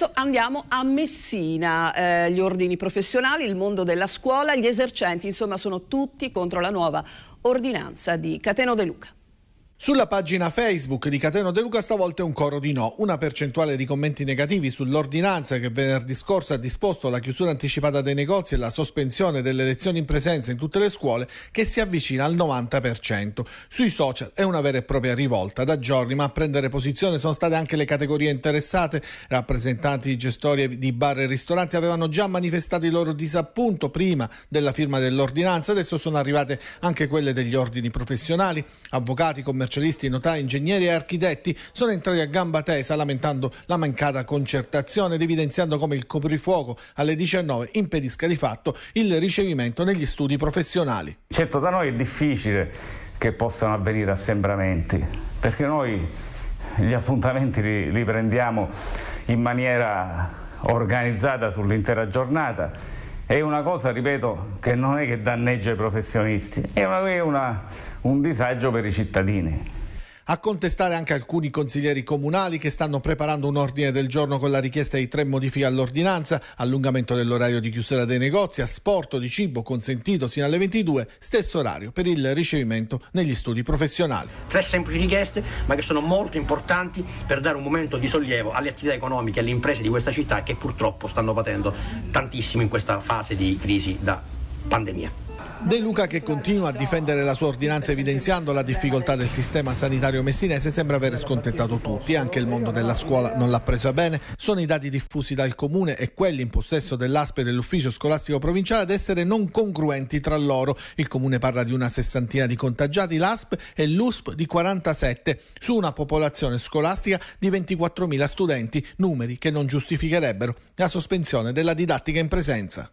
Adesso andiamo a Messina, eh, gli ordini professionali, il mondo della scuola, gli esercenti, insomma sono tutti contro la nuova ordinanza di Cateno De Luca. Sulla pagina Facebook di Cateno De Luca stavolta è un coro di no, una percentuale di commenti negativi sull'ordinanza che venerdì scorso ha disposto la chiusura anticipata dei negozi e la sospensione delle lezioni in presenza in tutte le scuole che si avvicina al 90%. Sui social è una vera e propria rivolta da giorni, ma a prendere posizione sono state anche le categorie interessate. Rappresentanti di gestori di bar e ristoranti avevano già manifestato il loro disappunto prima della firma dell'ordinanza, adesso sono arrivate anche quelle degli ordini professionali, avvocati, commercianti commercialisti, notai, ingegneri e architetti sono entrati a gamba tesa lamentando la mancata concertazione ed evidenziando come il coprifuoco alle 19 impedisca di fatto il ricevimento negli studi professionali. Certo da noi è difficile che possano avvenire assembramenti, perché noi gli appuntamenti li, li prendiamo in maniera organizzata sull'intera giornata è una cosa, ripeto, che non è che danneggia i professionisti, è, una, è una, un disagio per i cittadini a contestare anche alcuni consiglieri comunali che stanno preparando un ordine del giorno con la richiesta di tre modifiche all'ordinanza, allungamento dell'orario di chiusura dei negozi, asporto di cibo consentito sino alle 22, stesso orario per il ricevimento negli studi professionali. Tre semplici richieste ma che sono molto importanti per dare un momento di sollievo alle attività economiche, e alle imprese di questa città che purtroppo stanno patendo tantissimo in questa fase di crisi da pandemia. De Luca che continua a difendere la sua ordinanza evidenziando la difficoltà del sistema sanitario messinese sembra aver scontentato tutti, anche il mondo della scuola non l'ha presa bene, sono i dati diffusi dal comune e quelli in possesso dell'ASPE e dell'ufficio scolastico provinciale ad essere non congruenti tra loro, il comune parla di una sessantina di contagiati, l'ASP e l'USP di 47 su una popolazione scolastica di 24.000 studenti, numeri che non giustificherebbero la sospensione della didattica in presenza.